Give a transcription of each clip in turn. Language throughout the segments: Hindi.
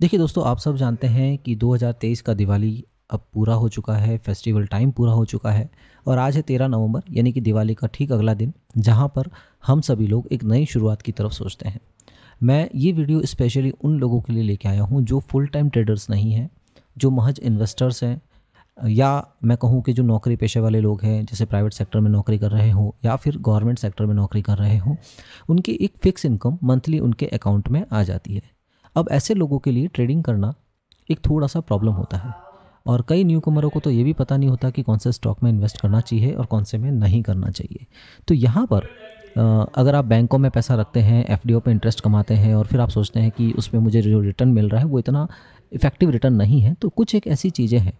देखिए दोस्तों आप सब जानते हैं कि 2023 का दिवाली अब पूरा हो चुका है फेस्टिवल टाइम पूरा हो चुका है और आज है तेरह नवंबर यानी कि दिवाली का ठीक अगला दिन जहाँ पर हम सभी लोग एक नई शुरुआत की तरफ सोचते हैं मैं ये वीडियो स्पेशली उन लोगों के लिए लेके आया हूँ जो फुल टाइम ट्रेडर्स नहीं हैं जो महज इन्वेस्टर्स हैं या मैं कहूँ कि जो नौकरी पेशे वाले लोग हैं जैसे प्राइवेट सेक्टर में नौकरी कर रहे हो या फिर गवर्नमेंट सेक्टर में नौकरी कर रहे हों उनकी एक फ़िक्स इनकम मंथली उनके अकाउंट में आ जाती है अब ऐसे लोगों के लिए ट्रेडिंग करना एक थोड़ा सा प्रॉब्लम होता है और कई न्यू कमरों को तो ये भी पता नहीं होता कि कौन से स्टॉक में इन्वेस्ट करना चाहिए और कौन से में नहीं करना चाहिए तो यहाँ पर अगर आप बैंकों में पैसा रखते हैं एफ पे इंटरेस्ट कमाते हैं और फिर आप सोचते हैं कि उसमें मुझे जो रिटर्न मिल रहा है वो इतना इफेक्टिव रिटर्न नहीं है तो कुछ एक ऐसी चीज़ें हैं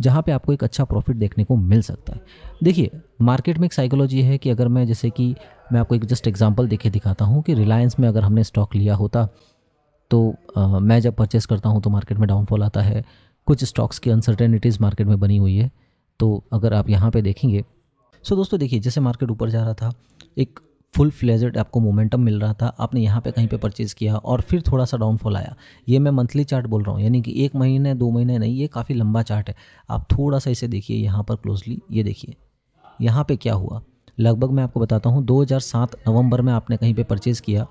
जहाँ पे आपको एक अच्छा प्रॉफिट देखने को मिल सकता है देखिए मार्केट में एक साइकोलॉजी है कि अगर मैं जैसे कि मैं आपको एक जस्ट एग्जांपल देखे दिखाता हूँ कि रिलायंस में अगर हमने स्टॉक लिया होता तो आ, मैं जब परचेस करता हूँ तो मार्केट में डाउनफॉल आता है कुछ स्टॉक्स की अनसर्टेनिटीज़ मार्केट में बनी हुई है तो अगर आप यहाँ पे देखेंगे सो दोस्तों देखिए जैसे मार्केट ऊपर जा रहा था एक फुल फ्लेजड आपको मोमेंटम मिल रहा था आपने यहाँ पे कहीं पे परचेज़ किया और फिर थोड़ा सा डाउनफॉल आया ये मैं मंथली चार्ट बोल रहा हूँ यानी कि एक महीने दो महीने नहीं ये काफ़ी लंबा चार्ट है आप थोड़ा सा इसे देखिए यहाँ पर क्लोजली ये देखिए यहाँ पे क्या हुआ लगभग मैं आपको बताता हूँ 2007 नवंबर में आपने कहीं पे परचेज़ किया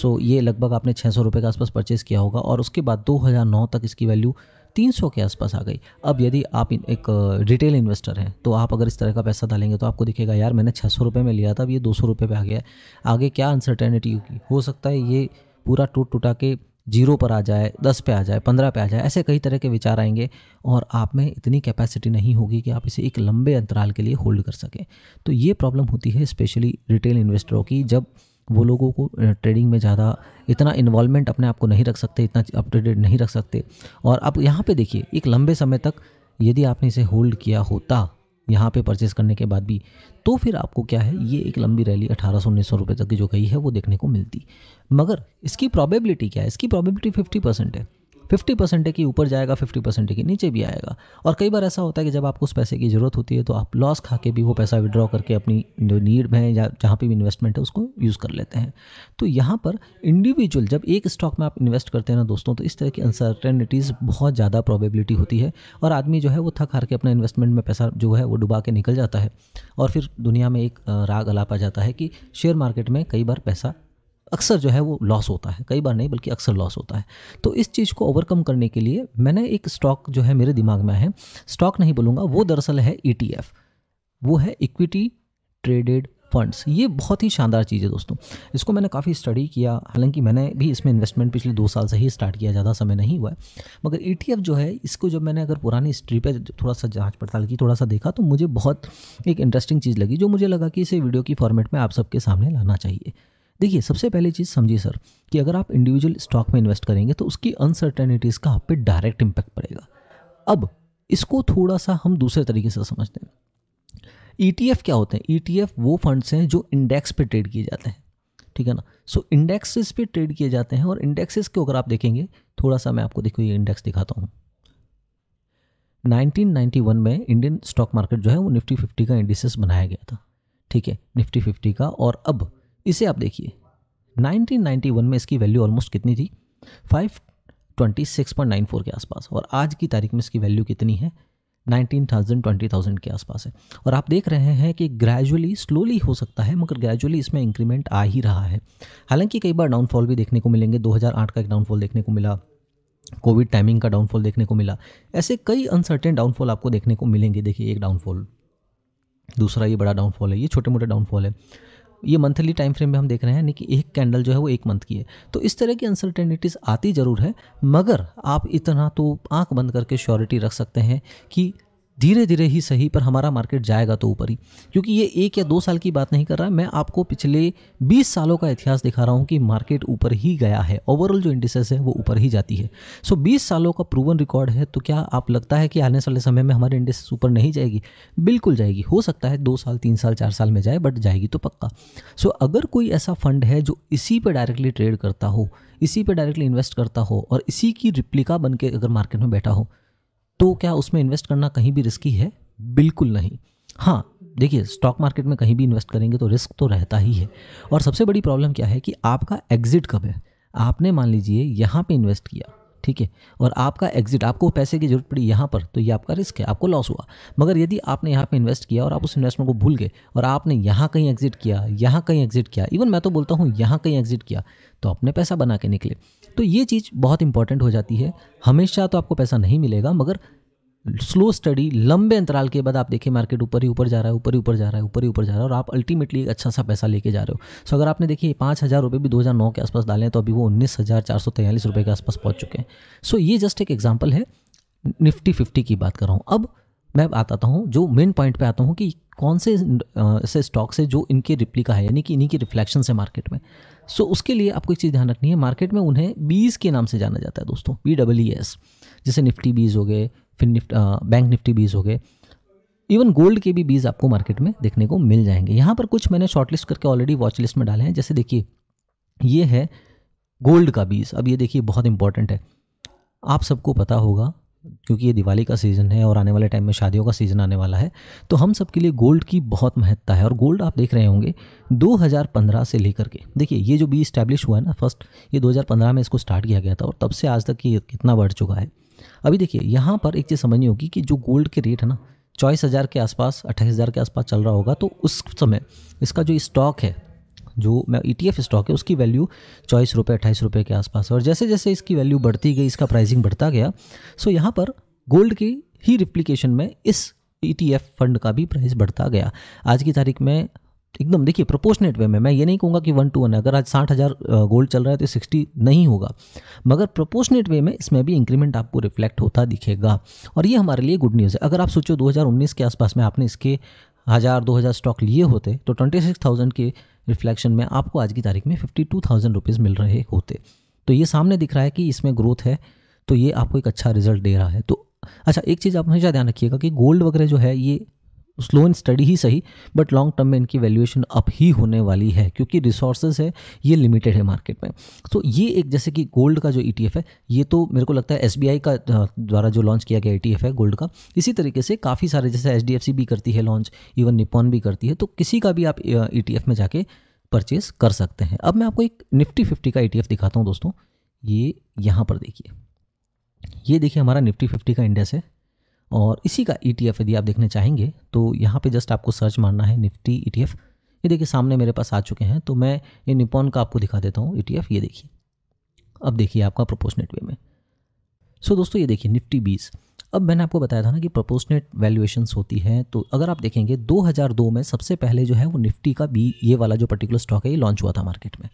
सो ये लगभग आपने छः सौ के आसपास परचेज़ किया होगा और उसके बाद 2009 तक इसकी वैल्यू 300 के आसपास आ गई अब यदि आप एक रिटेल इन्वेस्टर हैं तो आप अगर इस तरह का पैसा डालेंगे तो आपको दिखेगा यार मैंने छः सौ में लिया था अब ये दो सौ आ गया है आगे क्या अनसर्टेनिटी होगी हो सकता है ये पूरा टूट टूटा के जीरो पर आ जाए दस पे आ जाए पंद्रह पे आ जाए ऐसे कई तरह के विचार आएंगे और आप में इतनी कैपेसिटी नहीं होगी कि आप इसे एक लंबे अंतराल के लिए होल्ड कर सकें तो ये प्रॉब्लम होती है स्पेशली रिटेल इन्वेस्टरों की जब वो लोगों को ट्रेडिंग में ज़्यादा इतना इन्वॉल्वमेंट अपने आप को नहीं रख सकते इतना अपडेटेड नहीं रख सकते और अब यहाँ पे देखिए एक लंबे समय तक यदि आपने इसे होल्ड किया होता यहाँ पे परचेज़ करने के बाद भी तो फिर आपको क्या है ये एक लंबी रैली अठारह सौ उन्नीस सौ रुपये तक की जो गई है वो देखने को मिलती मगर इसकी प्रोबेबिलिटी क्या है इसकी प्रोबेबिलिटी फिफ्टी परसेंट है फिफ्टी परसेंट के ऊपर जाएगा फिफ्टी परसेंट के नीचे भी आएगा और कई बार ऐसा होता है कि जब आपको उस पैसे की ज़रूरत होती है तो आप लॉस खा के भी वो पैसा विड्रॉ करके अपनी जो नीड है या जहाँ पर भी इन्वेस्टमेंट है उसको यूज़ कर लेते हैं तो यहाँ पर इंडिविजुअल जब एक स्टॉक में आप इन्वेस्ट करते हैं ना दोस्तों तो इस तरह की अनसर्टेनिटीज़ बहुत ज़्यादा प्रॉबेबिलिटी होती है और आदमी जो है वो थक हार के अपना इन्वेस्टमेंट में पैसा जो है वो डुबा के निकल जाता है और फिर दुनिया में एक राग अलापा जाता है कि शेयर मार्केट में कई बार पैसा अक्सर जो है वो लॉस होता है कई बार नहीं बल्कि अक्सर लॉस होता है तो इस चीज़ को ओवरकम करने के लिए मैंने एक स्टॉक जो है मेरे दिमाग में है स्टॉक नहीं बोलूँगा वो दरअसल है ई e वो है इक्विटी ट्रेडेड फंड्स ये बहुत ही शानदार चीज़ है दोस्तों इसको मैंने काफ़ी स्टडी किया हालांकि मैंने भी इसमें इन्वेस्टमेंट पिछले दो साल से ही स्टार्ट किया ज़्यादा समय नहीं हुआ है मगर ई e जो है इसको जब मैंने अगर पुरानी हिस्ट्री पर थोड़ा सा जाँच पड़ताल की थोड़ा सा देखा तो मुझे बहुत एक इंटरेस्टिंग चीज़ लगी जो मुझे लगा कि इसे वीडियो की फॉर्मेट में आप सबके सामने लाना चाहिए देखिए सबसे पहली चीज़ समझिए सर कि अगर आप इंडिविजुअल स्टॉक में इन्वेस्ट करेंगे तो उसकी अनसर्टेनिटीज़ का आप पे डायरेक्ट इम्पैक्ट पड़ेगा अब इसको थोड़ा सा हम दूसरे तरीके से समझते हैं ई e क्या होते हैं ई e वो फंड्स हैं जो इंडेक्स पे ट्रेड किए जाते हैं ठीक है ना सो so, इंडेक्सेस पे ट्रेड किए जाते हैं और इंडेक्सेस को अगर आप देखेंगे थोड़ा सा मैं आपको देखो ये इंडेक्स दिखाता हूँ 1991 में इंडियन स्टॉक मार्केट जो है वो निफ्टी 50 का इंडिसेस बनाया गया था ठीक है निफ्टी 50 का और अब इसे आप देखिए 1991 में इसकी वैल्यू ऑलमोस्ट कितनी थी 526.94 के आसपास और आज की तारीख में इसकी वैल्यू कितनी है 19,000 20,000 के आसपास है और आप देख रहे हैं कि ग्रेजुअली स्लोली हो सकता है मगर ग्रेजुअली इसमें इंक्रीमेंट आ ही रहा है हालांकि कई बार डाउनफॉल भी देखने को मिलेंगे 2008 का एक डाउनफॉल देखने को मिला कोविड टाइमिंग का डाउनफॉल देखने को मिला ऐसे कई अनसर्टेन डाउनफॉल आपको देखने को मिलेंगे देखिए एक डाउनफॉल दूसरा ये बड़ा डाउनफॉल है ये छोटे मोटे डाउनफॉल है ये मंथली टाइम फ्रेम में हम देख रहे हैं यानी कि एक कैंडल जो है वो एक मंथ की है तो इस तरह की अनसर्टेनिटीज़ आती ज़रूर है मगर आप इतना तो आँख बंद करके श्योरिटी रख सकते हैं कि धीरे धीरे ही सही पर हमारा मार्केट जाएगा तो ऊपर ही क्योंकि ये एक या दो साल की बात नहीं कर रहा मैं आपको पिछले बीस सालों का इतिहास दिखा रहा हूँ कि मार्केट ऊपर ही गया है ओवरऑल जो इंडिसेस है वो ऊपर ही जाती है सो बीस सालों का प्रूवन रिकॉर्ड है तो क्या आप लगता है कि आने वाले समय में हमारे इंडिसेस ऊपर नहीं जाएगी बिल्कुल जाएगी हो सकता है दो साल तीन साल चार साल में जाए बट जाएगी तो पक्का सो so, अगर कोई ऐसा फंड है जो इसी पर डायरेक्टली ट्रेड करता हो इसी पर डायरेक्टली इन्वेस्ट करता हो और इसी की रिप्लिका बन के अगर मार्केट में बैठा हो तो क्या उसमें इन्वेस्ट करना कहीं भी रिस्की है बिल्कुल नहीं हाँ देखिए स्टॉक मार्केट में कहीं भी इन्वेस्ट करेंगे तो रिस्क तो रहता ही है और सबसे बड़ी प्रॉब्लम क्या है कि आपका एग्ज़िट कब है आपने मान लीजिए यहाँ पे इन्वेस्ट किया ठीक है और आपका एग्जिट आपको पैसे की जरूरत पड़ी यहाँ पर तो ये आपका रिस्क है आपको लॉस हुआ मगर यदि आपने यहाँ पे इन्वेस्ट किया और आप उस इन्वेस्टमेंट को भूल गए और आपने यहाँ कहीं एग्जिट किया यहाँ कहीं एग्जिट किया इवन मैं तो बोलता हूँ यहाँ कहीं एग्जिट किया तो अपने पैसा बना के निकले तो ये चीज़ बहुत इंपॉर्टेंट हो जाती है हमेशा तो आपको पैसा नहीं मिलेगा मगर स्लो स्टडी लंबे अंतराल के बाद आप देखिए मार्केट ऊपर ही ऊपर जा रहा है ऊपर ही ऊपर जा रहा है ऊपर ही ऊपर जा रहा है और आप अल्टीमेटली एक अच्छा सा पैसा लेके जा रहे हो सो अगर आपने देखिए पाँच हज़ार रुपये भी 2009 के आसपास डालें तो अभी वो उन्नीस हज़ार चार सौ तैयलीस रुपये के आसपास पहुँच चुके हैं सो ये जस्ट एक एग्जाम्पल है निफ्टी फिफ्टी की बात कर रहा हूँ अब मैं बताता हूँ जो मेन पॉइंट पे आता हूँ कि कौन से ऐसे स्टॉक्स है जो इनके रिप्लिका है यानी कि इन्हीं की रिफ्लेक्शन है मार्केट में सो so, उसके लिए आपको एक चीज़ ध्यान रखनी है मार्केट में उन्हें बीज के नाम से जाना जाता है दोस्तों बी डबल ई एस जैसे निफ्टी बीज हो गए फिर निफ्ट बैंक निफ्टी बीज हो गए इवन गोल्ड के भी बीज आपको मार्केट में देखने को मिल जाएंगे यहाँ पर कुछ मैंने शॉर्टलिस्ट करके ऑलरेडी वॉच लिस्ट में डाले हैं जैसे देखिए ये है गोल्ड का बीज अब ये देखिए बहुत इंपॉर्टेंट है आप सबको पता होगा क्योंकि ये दिवाली का सीज़न है और आने वाले टाइम में शादियों का सीज़न आने वाला है तो हम सब के लिए गोल्ड की बहुत महत्ता है और गोल्ड आप देख रहे होंगे 2015 से लेकर के देखिए ये जो बी इस्टेब्लिश हुआ है ना फर्स्ट ये 2015 में इसको स्टार्ट किया गया था और तब से आज तक ये कितना बढ़ चुका है अभी देखिए यहाँ पर एक चीज़ समझनी होगी कि जो गोल्ड के रेट है ना चौबीस हज़ार के आसपास अट्ठाईस हज़ार के आसपास चल रहा होगा तो उस समय इसका जो स्टॉक है जो ई स्टॉक e है उसकी वैल्यू चौबीस रुपये अट्ठाईस रुपये के आसपास और जैसे जैसे इसकी वैल्यू बढ़ती गई इसका प्राइसिंग बढ़ता गया सो यहाँ पर गोल्ड की ही रिप्लीकेशन में इस ई e फंड का भी प्राइस बढ़ता गया आज की तारीख में एकदम देखिए प्रोपोर्शनेट वे में मैं ये नहीं कहूँगा कि वन टू वन है अगर आज साठ हज़ार गोल्ड चल रहा है तो सिक्सटी नहीं होगा मगर प्रोपोर्शनेट वे में इसमें भी इंक्रीमेंट आपको रिफ्लेक्ट होता दिखेगा और ये हमारे लिए गुड न्यूज़ है अगर आप सोचो 2019 के आसपास में आपने इसके हज़ार दो हज़ार स्टॉक लिए होते तो ट्वेंटी सिक्स थाउजेंड के रिफ्लेक्शन में आपको आज की तारीख में फिफ्टी टू थाउजेंड रुपीज़ मिल रहे होते तो ये सामने दिख रहा है कि इसमें ग्रोथ है तो ये आपको एक अच्छा रिजल्ट दे रहा है तो अच्छा एक चीज़ आप हमेशा ध्यान रखिएगा कि गोल्ड वगैरह जो है ये स्लो एंड स्टडी ही सही बट लॉन्ग टर्म में इनकी वैल्यूएशन अप ही होने वाली है क्योंकि रिसोर्सेज है ये लिमिटेड है मार्केट में तो so, ये एक जैसे कि गोल्ड का जो ई e है ये तो मेरे को लगता है एस का द्वारा जो लॉन्च किया गया ई e है गोल्ड का इसी तरीके से काफ़ी सारे जैसे एच भी करती है लॉन्च इवन निपॉन भी करती है तो किसी का भी आप ई e में जाके परचेस कर सकते हैं अब मैं आपको एक निफ्टी फिफ्टी का ई दिखाता हूँ दोस्तों ये यहाँ पर देखिए ये देखिए हमारा निफ्टी फिफ्टी का इंडेक्स है और इसी का ई e यदि आप देखना चाहेंगे तो यहाँ पे जस्ट आपको सर्च मारना है निफ्टी ई e ये देखिए सामने मेरे पास आ चुके हैं तो मैं ये निपॉन का आपको दिखा देता हूँ ई e ये देखिए अब देखिए आपका प्रोपोर्शनेट वे में सो so, दोस्तों ये देखिए निफ्टी बीस अब मैंने आपको बताया था ना कि प्रोपोर्शनेट वैल्यूएशंस होती हैं तो अगर आप देखेंगे 2002 में सबसे पहले जो है वो निफ्टी का बी ये वाला जो पर्टिकुलर स्टॉक है ये लॉन्च हुआ था मार्केट में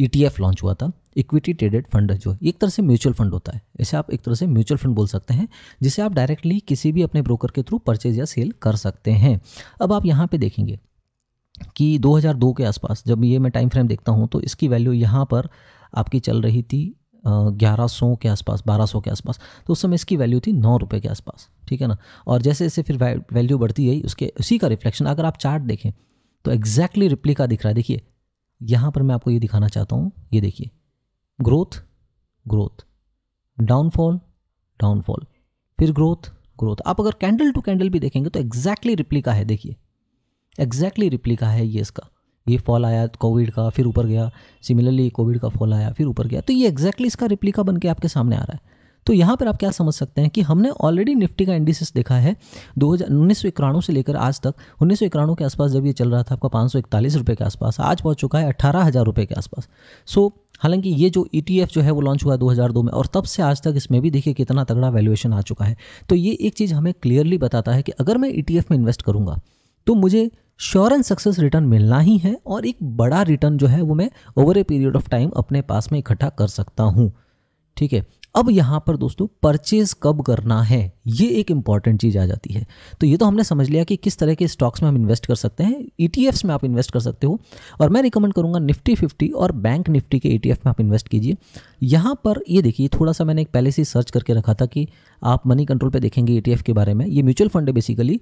ई e लॉन्च हुआ था इक्विटी ट्रेडेड फंड जो है एक तरह से म्यूचुअल फंड होता है इसे आप एक तरह से म्यूचुअल फंड बोल सकते हैं जिसे आप डायरेक्टली किसी भी अपने ब्रोकर के थ्रू परचेज या सेल कर सकते हैं अब आप यहाँ पे देखेंगे कि 2002 के आसपास जब ये मैं टाइम फ्रेम देखता हूँ तो इसकी वैल्यू यहाँ पर आपकी चल रही थी ग्यारह सौ के आसपास बारह सौ के आसपास तो उस समय इसकी वैल्यू थी नौ रुपये के आसपास ठीक है ना और जैसे जैसे फिर वैल्यू बढ़ती गई उसके उसी का रिफ्लेक्शन अगर आप चार्ट देखें तो एग्जैक्टली रिप्लिका दिख रहा है देखिए यहाँ पर मैं आपको ये दिखाना चाहता हूँ ये देखिए ग्रोथ ग्रोथ डाउनफॉल डाउनफॉल फिर ग्रोथ ग्रोथ आप अगर कैंडल टू कैंडल भी देखेंगे तो एग्जैक्टली रिप्लिका है देखिए एग्जैक्टली रिप्लिका है ये इसका ये फॉल आया कोविड का फिर ऊपर गया सिमिलरली कोविड का फॉल आया फिर ऊपर गया तो ये एग्जैक्टली exactly इसका रिप्लिका बन के आपके सामने आ रहा है तो यहाँ पर आप क्या समझ सकते हैं कि हमने ऑलरेडी निफ्टी का इंडिसेस देखा है दो हज़ार से लेकर आज तक उन्नीस के आसपास जब ये चल रहा था आपका पाँच रुपए के आसपास आज पहुँच चुका है अट्ठारह के आसपास सो हालांकि ये जो ई e जो है वो लॉन्च हुआ 2002 में और तब से आज तक इसमें भी देखिए कितना तगड़ा वैल्यूएशन आ चुका है तो ये एक चीज़ हमें क्लियरली बताता है कि अगर मैं ई e में इन्वेस्ट करूँगा तो मुझे श्योर एंड सक्सेस रिटर्न मिलना ही है और एक बड़ा रिटर्न जो है वो मैं over a period of time अपने पास में इकट्ठा कर सकता हूँ ठीक है अब यहाँ पर दोस्तों परचेज कब करना है ये एक इंपॉर्टेंट चीज़ आ जाती है तो ये तो हमने समझ लिया कि किस तरह के स्टॉक्स में हम इन्वेस्ट कर सकते हैं ई e में आप इन्वेस्ट कर सकते हो और मैं रिकमेंड करूँगा निफ्टी फिफ्टी और बैंक निफ्टी के ई e में आप इन्वेस्ट कीजिए यहाँ पर ये देखिए थोड़ा सा मैंने एक पहले से सर्च करके रखा था कि आप मनी कंट्रोल पर देखेंगे ई e के बारे में ये म्यूचुअल फंड है बेसिकली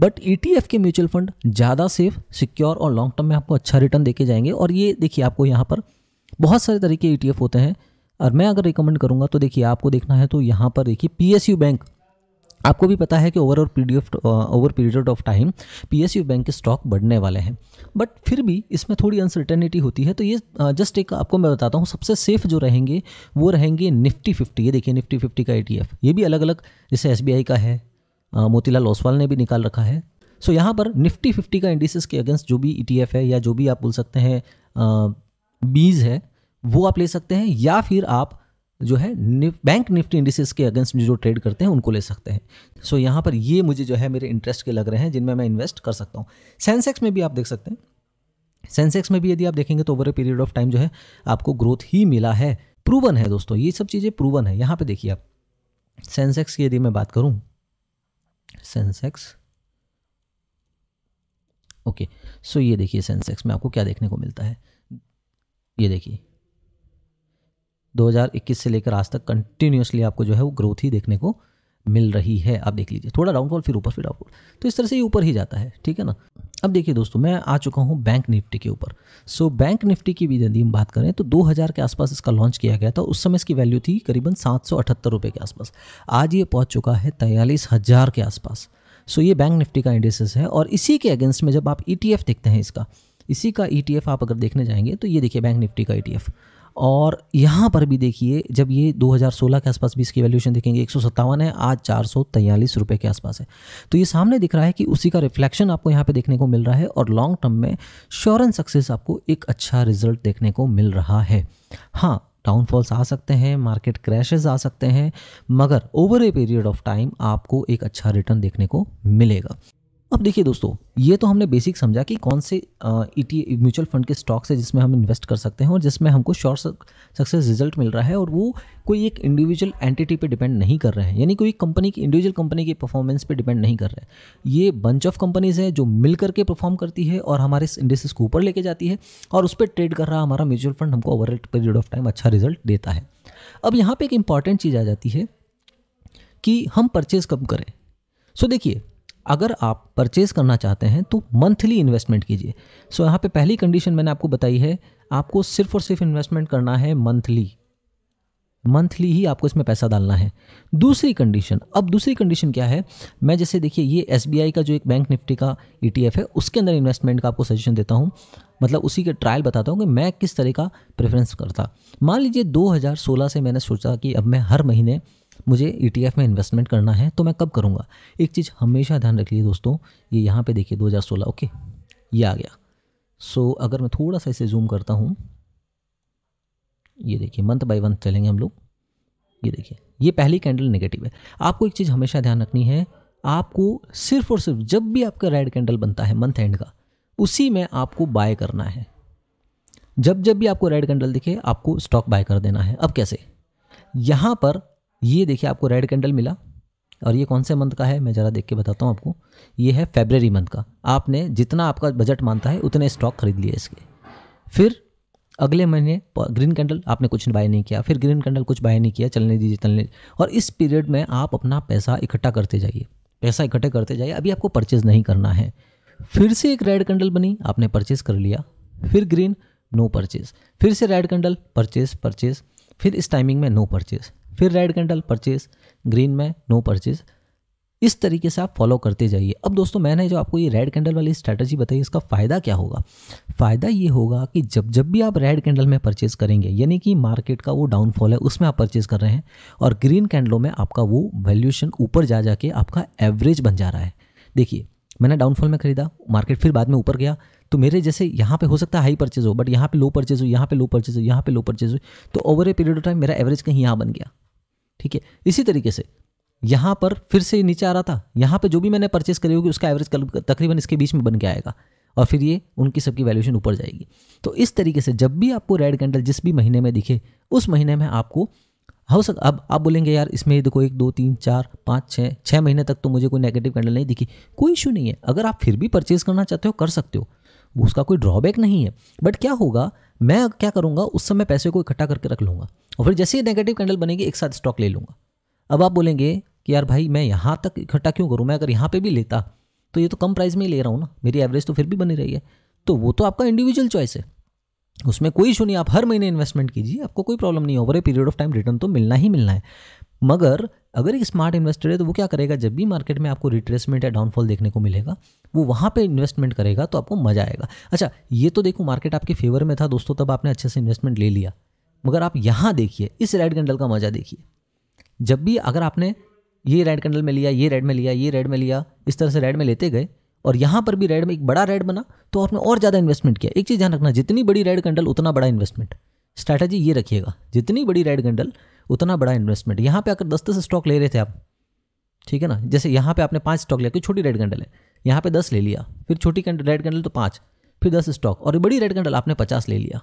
बट ई के म्यूचुअल फंड ज़्यादा सेफ सिक्योर और लॉन्ग टर्म में आपको अच्छा रिटर्न देके जाएंगे और ये देखिए आपको यहाँ पर बहुत सारे तरीके ई होते हैं और मैं अगर रिकमेंड करूँगा तो देखिए आपको देखना है तो यहाँ पर देखिए पी बैंक आपको भी पता है कि ओवर और of over period of time you bank के स्टॉक बढ़ने वाले हैं बट फिर भी इसमें थोड़ी अनसर्टेनिटी होती है तो ये जस्ट uh, एक आपको मैं बताता हूँ सबसे सेफ जो रहेंगे वो रहेंगे निफ्टी फिफ्टी ये देखिए निफ्टी फिफ्टी का ई e ये भी अलग अलग जैसे एस का है मोतीलाल uh, ओसवाल ने भी निकाल रखा है सो so, यहाँ पर निफ्टी फिफ्टी का इंडिसेस के अगेंस्ट जो भी ई e है या जो भी आप बोल सकते हैं बीज uh, है वो आप ले सकते हैं या फिर आप जो है बैंक निफ्टी इंडिसेस के अगेंस्ट में जो ट्रेड करते हैं उनको ले सकते हैं सो so, यहाँ पर ये मुझे जो है मेरे इंटरेस्ट के लग रहे हैं जिनमें मैं इन्वेस्ट कर सकता हूँ सेंसेक्स में भी आप देख सकते हैं सेंसेक्स में भी यदि आप देखेंगे तो over a period of time जो है आपको ग्रोथ ही मिला है प्रूवन है दोस्तों ये सब चीज़ें प्रूवन है यहाँ पर देखिए आप सेंसेक्स की यदि मैं बात करूँ सेंसेक्स ओके सो ये देखिए सेंसेक्स में आपको क्या देखने को मिलता है ये देखिए 2021 से लेकर आज तक कंटिन्यूसली आपको जो है वो ग्रोथ ही देखने को मिल रही है आप देख लीजिए थोड़ा डाउनफॉल फिर ऊपर फिर डाउनफॉल तो इस तरह से ये ऊपर ही जाता है ठीक है ना अब देखिए दोस्तों मैं आ चुका हूँ बैंक निफ्टी के ऊपर सो बैंक निफ्टी की भी यदि हम बात करें तो 2000 के आसपास इसका लॉन्च किया गया था उस समय इसकी वैल्यू थी करीबन सात सौ के आसपास आज ये पहुँच चुका है तैयलीस के आसपास सो ये बैंक निफ्टी का इंडेसिस है और इसी के अगेंस्ट में जब आप ई e देखते हैं इसका इसी का ई e आप अगर देखने जाएंगे तो ये देखिए बैंक निफ्टी का ई e और यहाँ पर भी देखिए जब ये 2016 के आसपास भी इसकी वैल्यूशन देखेंगे एक है आज चार रुपये के आसपास है तो ये सामने दिख रहा है कि उसी का रिफ्लेक्शन आपको यहाँ पे देखने को मिल रहा है और लॉन्ग टर्म में श्योर एंड सक्सेस आपको एक अच्छा रिजल्ट देखने को मिल रहा है हाँ डाउनफॉल्स आ सकते हैं मार्केट क्रैशेज आ सकते हैं मगर over a period of time आपको एक अच्छा रिटर्न देखने को मिलेगा अब देखिए दोस्तों ये तो हमने बेसिक समझा कि कौन से ई टी म्यूचुअल फंड के स्टॉक्स है जिसमें हम इन्वेस्ट कर सकते हैं और जिसमें हमको शॉर्ट सक्सेस रिजल्ट मिल रहा है और वो कोई एक इंडिविजुअल एंटिटी पे डिपेंड नहीं कर रहे हैं यानी कोई कंपनी की इंडिविजुअल कंपनी की परफॉर्मेंस पे डिपेंड नहीं कर रहे हैं ये बंच ऑफ कंपनीज़ हैं जो मिल करके परफॉर्म करती है और हमारे इंडस्ट्रीज को ऊपर लेके जाती है और उस पर ट्रेड कर रहा हमारा म्यूचुअल फंड हमको ओवर पीरियड ऑफ टाइम अच्छा रिजल्ट देता है अब यहाँ पर एक इंपॉर्टेंट चीज़ आ जाती है कि हम परचेज़ कब करें सो देखिए अगर आप परचेज़ करना चाहते हैं तो मंथली इन्वेस्टमेंट कीजिए सो यहाँ पे पहली कंडीशन मैंने आपको बताई है आपको सिर्फ और सिर्फ इन्वेस्टमेंट करना है मंथली मंथली ही आपको इसमें पैसा डालना है दूसरी कंडीशन अब दूसरी कंडीशन क्या है मैं जैसे देखिए ये एस का जो एक बैंक निफ्टी का ई e है उसके अंदर इन्वेस्टमेंट का आपको सजेशन देता हूँ मतलब उसी के ट्रायल बताता हूँ कि मैं किस तरह का प्रेफरेंस करता मान लीजिए 2016 से मैंने सोचा कि अब मैं हर महीने मुझे ई e में इन्वेस्टमेंट करना है तो मैं कब करूँगा एक चीज़ हमेशा ध्यान रखिए दोस्तों ये यहाँ पर देखिए 2016 ओके ये आ गया सो so, अगर मैं थोड़ा सा इसे जूम करता हूँ ये देखिए मंथ बाय मंथ चलेंगे हम लोग ये देखिए ये पहली कैंडल नेगेटिव है आपको एक चीज़ हमेशा ध्यान रखनी है आपको सिर्फ और सिर्फ जब भी आपका रेड कैंडल बनता है मंथ एंड का उसी में आपको बाय करना है जब जब भी आपको रेड कैंडल दिखे आपको स्टॉक बाय कर देना है अब कैसे यहाँ पर ये देखिए आपको रेड कैंडल मिला और ये कौन से मंथ का है मैं ज़रा देख के बताता हूँ आपको ये है फेबररी मंथ का आपने जितना आपका बजट मानता है उतने स्टॉक खरीद लिए इसके फिर अगले महीने ग्रीन कैंडल आपने कुछ बाय नहीं किया फिर ग्रीन कैंडल कुछ बाय नहीं किया चलने दीजिए चलने और इस पीरियड में आप अपना पैसा इकट्ठा करते जाइए पैसा इकट्ठे करते जाइए अभी आपको परचेज़ नहीं करना है फिर से एक रेड कैंडल बनी आपने परचेज़ कर लिया फिर ग्रीन नो परचेज़ फिर से रेड कैंडल परचेज़ परचेज़ फिर इस टाइमिंग में नो परचेज़ फिर रेड कैंडल परचेज ग्रीन में नो परचेज इस तरीके से आप फॉलो करते जाइए अब दोस्तों मैंने जो आपको ये रेड कैंडल वाली स्ट्रैटेजी बताई इसका फ़ायदा क्या होगा फ़ायदा ये होगा कि जब जब भी आप रेड कैंडल में परचेज करेंगे यानी कि मार्केट का वो डाउनफॉल है उसमें आप परचेज कर रहे हैं और ग्रीन कैंडलों में आपका वो वैल्यूशन ऊपर जा जाके आपका एवरेज बन जा रहा है देखिए मैंने डाउनफॉल में खरीदा मार्केट फिर बाद में ऊपर गया तो मेरे जैसे यहाँ पे हो सकता है हाई परचेज हो बट यहाँ पे लो परचेज हो यहाँ पे लो परचेज हो यहाँ पे लो परचेज हो तो over a period of time मेरा एवरेज कहीं यहाँ बन गया ठीक है इसी तरीके से यहाँ पर फिर से नीचे आ रहा था यहाँ पर जो भी मैंने परचेस करी होगी उसका एवरेज तकरीबन इसके बीच में बन के आएगा और फिर ये उनकी सबकी वैल्यूएशन ऊपर जाएगी तो इस तरीके से जब भी आपको रेड कैंडल जिस भी महीने में दिखे उस महीने में आपको हो सक अब आप बोलेंगे यार इसमें देखो एक दो तीन चार पाँच छः छः महीने तक तो मुझे कोई नेगेटिव कैंडल नहीं दिखी कोई इशू नहीं है अगर आप फिर भी परचेज़ करना चाहते हो कर सकते हो उसका कोई ड्रॉबैक नहीं है बट क्या होगा मैं क्या करूँगा उस समय पैसे को इकट्ठा करके रख लूँगा और फिर जैसे ही नेगेटिव कैंडल बनेगी एक साथ स्टॉक ले लूँगा अब आप बोलेंगे कि यार भाई मैं यहाँ तक इकट्ठा क्यों करूँ मैं अगर यहाँ पर भी लेता तो ये तो कम प्राइस में ही ले रहा हूँ ना मेरी एवरेज तो फिर भी बनी रही है तो वो तो आपका इंडिविजुअल चॉइस है उसमें कोई इशू नहीं आप हर महीने इन्वेस्टमेंट कीजिए आपको कोई प्रॉब्लम नहीं over a period of time return तो मिलना ही मिलना है मगर अगर एक स्मार्ट इन्वेस्टर है तो वो क्या करेगा जब भी मार्केट में आपको रिट्रेसमेंट या डाउनफॉल देखने को मिलेगा वो वहाँ पे इन्वेस्टमेंट करेगा तो आपको मज़ा आएगा अच्छा ये तो देखो मार्केट आपके फेवर में था दोस्तों तब आपने अच्छे से इन्वेस्टमेंट ले लिया मगर आप यहाँ देखिए इस रेड कैंडल का मज़ा देखिए जब भी अगर आपने ये रेड कैंडल में लिया ये रेड में लिया ये रेड में लिया इस तरह से रेड में लेते गए और यहाँ पर भी रेड में एक बड़ा रेड बना तो आपने और ज़्यादा इन्वेस्टमेंट किया एक चीज़ ध्यान रखना जितनी बड़ी रेड कैंडल उतना बड़ा इन्वेस्टमेंट स्ट्रैटेजी ये रखिएगा जितनी बड़ी रेड कैंडल उतना बड़ा इन्वेस्टमेंट यहाँ पे अगर दस दस स्टॉक ले रहे थे आप ठीक है ना जैसे यहाँ पे आपने पाँच स्टॉक लिया कोई छोटी रेड कैंडल है यहाँ पे दस ले लिया फिर छोटी कैंडल रेड कैंडल तो पाँच फिर दस स्टॉक और बड़ी रेड कैंडल आपने पचास ले लिया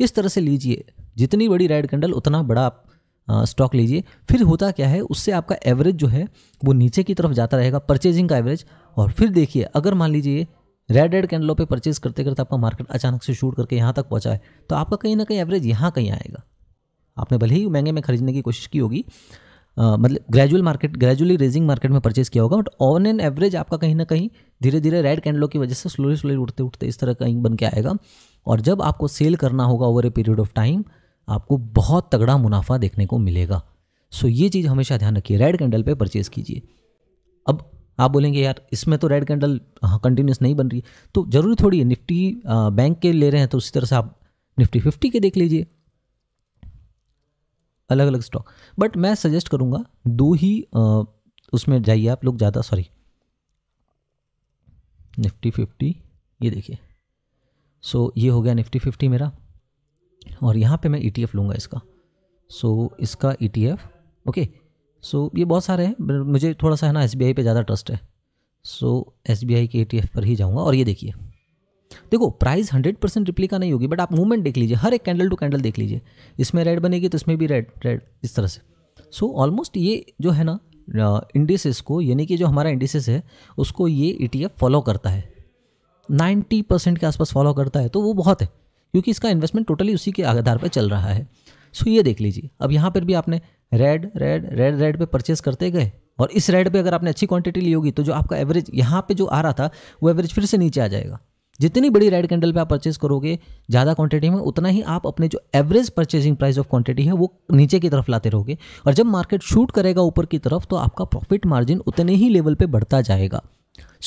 इस तरह से लीजिए जितनी बड़ी रेड कैंडल उतना बड़ा आप स्टॉक लीजिए फिर होता क्या है उससे आपका एवरेज जो है वो नीचे की तरफ जाता रहेगा परचेजिंग का एवरेज और फिर देखिए अगर मान लीजिए रेड रेड कैंडलों पे परचेज करते करते आपका मार्केट अचानक से शूट करके यहाँ तक पहुँचा है तो आपका कहीं ना कहीं एवरेज यहाँ कहीं आएगा आपने भले ही महंगे में खरीदने की कोशिश की होगी मतलब gradual market gradually raising market में परचेज किया होगा बट ऑन एन एवरेज आपका कहीं ना कहीं धीरे धीरे रेड कैंडलों की वजह से स्लोली स्लोली उठते उठते इस तरह कहीं बन के आएगा और जब आपको सेल करना होगा over a period of time आपको बहुत तगड़ा मुनाफा देखने को मिलेगा सो ये चीज़ हमेशा ध्यान रखिए रेड कैंडल पर परचेज़ कीजिए अब आप बोलेंगे यार इसमें तो रेड कैंडल कंटिन्यूस नहीं बन रही तो ज़रूरी थोड़ी है निफ्टी बैंक के ले रहे हैं तो उसी तरह से आप निफ्टी फिफ्टी के देख लीजिए अलग अलग स्टॉक बट मैं सजेस्ट करूँगा दो ही आ, उसमें जाइए आप लोग ज़्यादा सॉरी निफ्टी फिफ्टी ये देखिए सो so, ये हो गया निफ्टी फिफ्टी मेरा और यहाँ पे मैं ई e लूँगा इसका सो so, इसका ई ओके सो ये बहुत सारे हैं मुझे थोड़ा सा है ना एस पे ज़्यादा ट्रस्ट है सो so, एस के ई e पर ही जाऊँगा और ये देखिए देखो प्राइस हंड्रेड परसेंट रिप्लिका नहीं होगी बट आप मूवमेंट देख लीजिए हर एक कैंडल टू कैंडल देख लीजिए इसमें रेड बनेगी तो इसमें भी रेड रेड इस तरह से सो so, ऑलमोस्ट ये जो है ना इंडिसेस को यानी कि जो हमारा इंडिसेस है उसको ये ई e फॉलो करता है नाइन्टी परसेंट के आसपास फॉलो करता है तो वो बहुत है क्योंकि इसका इन्वेस्टमेंट टोटली उसी के आधार पर चल रहा है सो so, ये देख लीजिए अब यहाँ पर भी आपने रेड रेड रेड रेड पे परचेज करते गए और इस रेड पे अगर आपने अच्छी क्वांटिटी ली होगी तो जो आपका एवरेज यहाँ पे जो आ रहा था वो एवरेज फिर से नीचे आ जाएगा जितनी बड़ी रेड कैंडल पे आप परचेस करोगे ज़्यादा क्वांटिटी में उतना ही आप अपने जो average purchasing price of quantity है वो नीचे की तरफ लाते रहोगे और जब मार्केट शूट करेगा ऊपर की तरफ तो आपका प्रॉफिट मार्जिन उतने ही लेवल पर बढ़ता जाएगा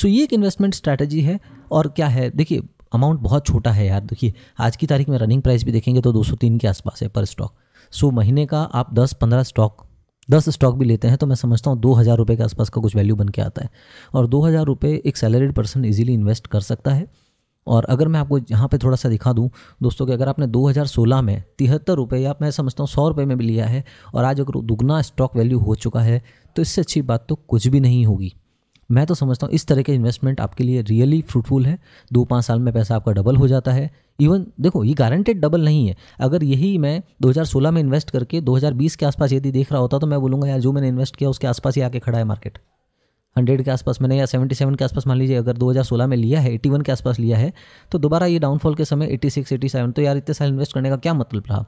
सो ये एक इन्वेस्टमेंट स्ट्रैटेजी है और क्या है देखिए अमाउंट बहुत छोटा है यार देखिए आज की तारीख में रनिंग प्राइस भी देखेंगे तो दो के आसपास है पर स्टॉक सो महीने का आप दस पंद्रह स्टॉक दस स्टॉक भी लेते हैं तो मैं समझता हूँ दो हज़ार रुपये के आसपास का कुछ वैल्यू बन के आता है और दो हज़ार रुपये एक सैलरीड पर्सन ईजिली इन्वेस्ट कर सकता है और अगर मैं आपको यहाँ पे थोड़ा सा दिखा दूँ दोस्तों कि अगर आपने 2016 में तिहत्तर रुपये या मैं समझता हूँ सौ रुपये में भी लिया है और आज अगर दुगना स्टॉक वैल्यू हो चुका है तो इससे अच्छी बात तो कुछ भी नहीं होगी मैं तो समझता हूँ इस तरह के इन्वेस्टमेंट आपके लिए रियली फ्रूटफुल है दो पाँच साल में पैसा आपका डबल हो जाता है इवन देखो ये गारंटेड डबल नहीं है अगर यही मैं 2016 में इन्वेस्ट करके 2020 के आसपास यदि देख रहा होता तो मैं बोलूँगा यार जो मैंने इन्वेस्ट किया उसके आसपास ही आके खड़ा है मार्केट हंड्रेड के आसपास मैंने या सेवेंटी सेवन के आसपास मान लीजिए अगर दो हज़ार सोलह में लिया है एट्टी वन के आसपास लिया है तो दोबारा ये डाउनफॉल के समय एट्टी सिक्स एटी सेवन तो यार इतने साल इन्वेस्ट करने का क्या मतलब रहा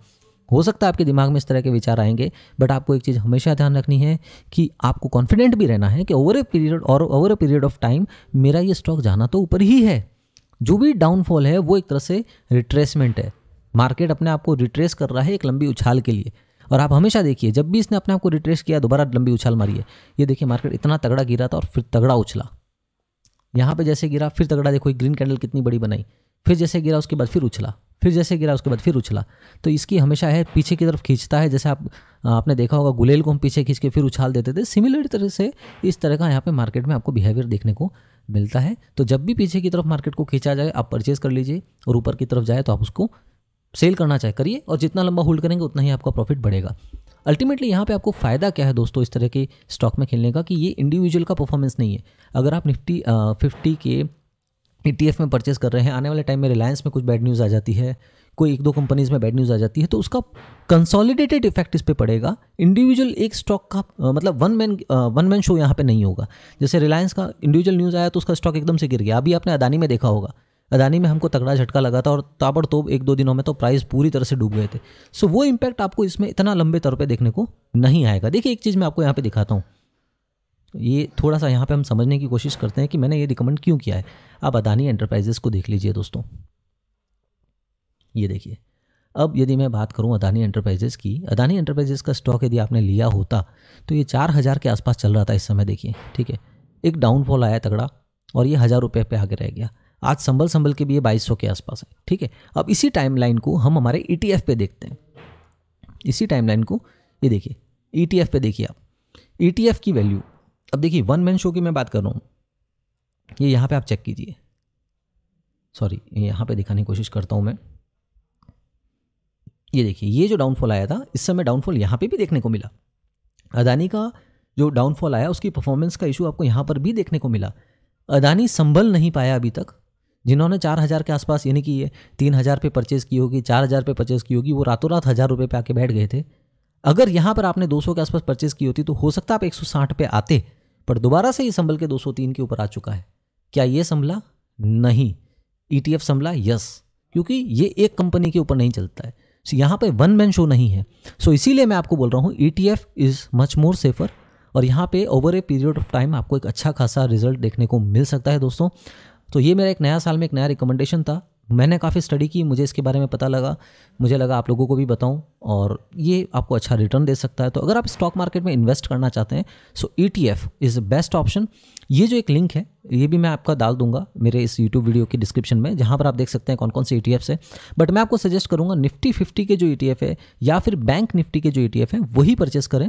हो सकता है आपके दिमाग में इस तरह के विचार आएंगे बट आपको एक चीज़ हमेशा ध्यान रखनी है कि आपको कॉन्फिडेंट भी रहना है कि ओवर ए पीरियड और over a period of time मेरा ये स्टॉक जाना तो ऊपर ही है जो भी डाउनफॉल है वो एक तरह से रिट्रेसमेंट है मार्केट अपने आप को रिट्रेस कर रहा है एक लंबी उछाल के लिए और आप हमेशा देखिए जब भी इसने अपने आप को रिट्रेस किया दोबारा लंबी उछाल मारी है ये देखिए मार्केट इतना तगड़ा गिरा था और फिर तगड़ा उछला यहाँ पे जैसे गिरा फिर तगड़ा देखो ग्रीन कैंडल कितनी बड़ी बनाई फिर जैसे गिरा उसके बाद फिर उछला फिर जैसे गिरा उसके बाद फिर उछला तो इसकी हमेशा है पीछे की तरफ खींचता है जैसे आप आपने देखा होगा गुलेल को हम पीछे खींच के फिर उछाल देते थे सिमिलर तरह से इस तरह का यहाँ पे मार्केट में आपको बिहेवियर देखने को मिलता है तो जब भी पीछे की तरफ मार्केट को खींचा जाए आप परचेज़ कर लीजिए और ऊपर की तरफ जाए तो आप उसको सेल करना चाहे करिए और जितना लंबा होल्ड करेंगे उतना ही आपका प्रॉफिट बढ़ेगा अल्टीमेटली यहाँ पे आपको फ़ायदा क्या है दोस्तों इस तरह के स्टॉक में खेलने का कि ये इंडिविजुअल का परफॉर्मेंस नहीं है अगर आप निफ्टी फिफ्टी के ई e में परचेस कर रहे हैं आने वाले टाइम में रिलायंस में कुछ बैड न्यूज़ आ जाती है कोई एक दो कंपनीज में बैड न्यूज़ आ जाती है तो उसका कंसोलिडेटेड इफेक्ट इस पर पड़ेगा इंडिविजुअल एक स्टॉक का मतलब one man one man show यहाँ पे नहीं होगा जैसे रिलायंस का इंडिविजुअल न्यूज़ आया तो उसका स्टॉक एकदम से गिर गया अभी आपने अदानी में देखा होगा अदानी में हमको तगड़ा झटका लगा था और ताबड़तोब एक दो दिनों में तो प्राइस पूरी तरह से डूब गए थे सो वो इम्पैक्ट आपको इसमें इतना लंबे तौर पर देखने को नहीं आएगा देखिए एक चीज़ मैं आपको यहाँ पर दिखाता हूँ ये थोड़ा सा यहाँ पे हम समझने की कोशिश करते हैं कि मैंने ये रिकमेंड क्यों किया है आप अदानी एंटरप्राइजेस को देख लीजिए दोस्तों ये देखिए अब यदि मैं बात करूँ अदानी एंटरप्राइजेस की अदानी एंटरप्राइजेस का स्टॉक यदि आपने लिया होता तो ये चार हज़ार के आसपास चल रहा था इस समय देखिए ठीक है एक डाउनफॉल आया तगड़ा और ये हज़ार रुपये पे आगे रह गया आज संभल संभल के भी ये बाईस के आसपास है ठीक है अब इसी टाइम को हम हमारे ई e पे देखते हैं इसी टाइम को ये देखिए ई e पे देखिए आप ई e की वैल्यू अब देखिए वन मैन शो की मैं बात कर रहा हूँ ये यहाँ पे आप चेक कीजिए सॉरी यहाँ पे दिखाने की कोशिश करता हूँ मैं ये देखिए ये जो डाउनफॉल आया था इस समय डाउनफॉल यहाँ पे भी देखने को मिला अदानी का जो डाउनफॉल आया उसकी परफॉर्मेंस का इशू आपको यहाँ पर भी देखने को मिला अदानी संभल नहीं पाया अभी तक जिन्होंने चार हज़ार के आसपास यानी कि ये तीन हज़ार पे परचेज़ की होगी चार हज़ार पे परचेज़ की होगी वो रातों रात हज़ार रुपये पे आके बैठ गए थे अगर यहाँ पर आपने 200 के आसपास परचेज़ की होती तो हो सकता आप साठ पे आते पर दोबारा से ये संभल के 203 के ऊपर आ चुका है क्या ये संभला नहीं ई संभला यस क्योंकि ये एक कंपनी के ऊपर नहीं चलता है सो यहाँ पर वन मैन शो नहीं है सो इसीलिए मैं आपको बोल रहा हूँ E is much more safer और यहाँ पे over a period of time आपको एक अच्छा खासा रिजल्ट देखने को मिल सकता है दोस्तों तो ये मेरा एक नया साल में एक नया रिकमेंडेशन था मैंने काफ़ी स्टडी की मुझे इसके बारे में पता लगा मुझे लगा आप लोगों को भी बताऊं और ये आपको अच्छा रिटर्न दे सकता है तो अगर आप स्टॉक मार्केट में इन्वेस्ट करना चाहते हैं so E T F is best option ये जो एक लिंक है ये भी मैं आपका डाल दूंगा मेरे इस यूट्यूब वीडियो के डिस्क्रिप्शन में जहाँ पर आप देख सकते हैं कौन कौन से ई टी एफ्स हैं बट मैं आपको सजेस्ट करूँगा निफ्टी फिफ्टी के जो ई टी एफ है या फिर बैंक निफ्टी के जो ई टी एफ है वही परचेस करें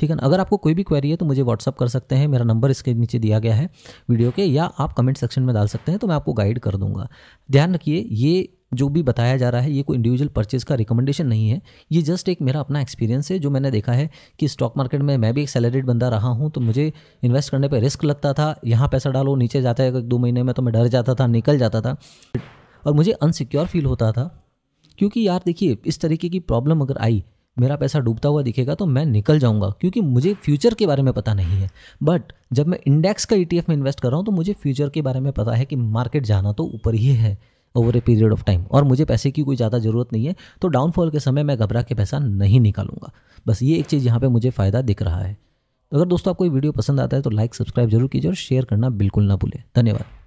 ठीक है ना अगर आपको कोई भी क्वेरी है तो मुझे व्हाट्सअप कर सकते हैं मेरा नंबर इसके नीचे दिया गया है वीडियो के या आप कमेंट सेक्शन में डाल सकते हैं तो मैं आपको गाइड कर दूंगा ध्यान रखिए ये जो भी बताया जा रहा है ये कोई इंडिविजुअल परचेज का रिकमेंडेशन नहीं है ये जस्ट एक मेरा अपना एक्सपीरियंस है जो मैंने देखा है कि स्टॉक मार्केट में मैं भी एक सैलरीड बंदा रहा हूँ तो मुझे इन्वेस्ट करने पर रिस्क लगता था यहाँ पैसा डालो नीचे जाता है एक दो महीने में तो मैं डर जाता था निकल जाता था और मुझे अनसिक्योर फील होता था क्योंकि यार देखिए इस तरीके की प्रॉब्लम अगर आई मेरा पैसा डूबता हुआ दिखेगा तो मैं निकल जाऊंगा क्योंकि मुझे फ्यूचर के बारे में पता नहीं है बट जब मैं इंडेक्स का ई e में इन्वेस्ट कर रहा हूँ तो मुझे फ्यूचर के बारे में पता है कि मार्केट जाना तो ऊपर ही है over a period of time और मुझे पैसे की कोई ज़्यादा ज़रूरत नहीं है तो डाउनफॉल के समय मैं घबरा के पैसा नहीं निकालूंगा बस ये एक चीज़ यहाँ पर मुझे फ़ायदा दिख रहा है अगर दोस्तों आपको ये वीडियो पसंद आता है तो लाइक सब्सक्राइब जरूर कीजिए और शेयर करना बिल्कुल ना भूलें धन्यवाद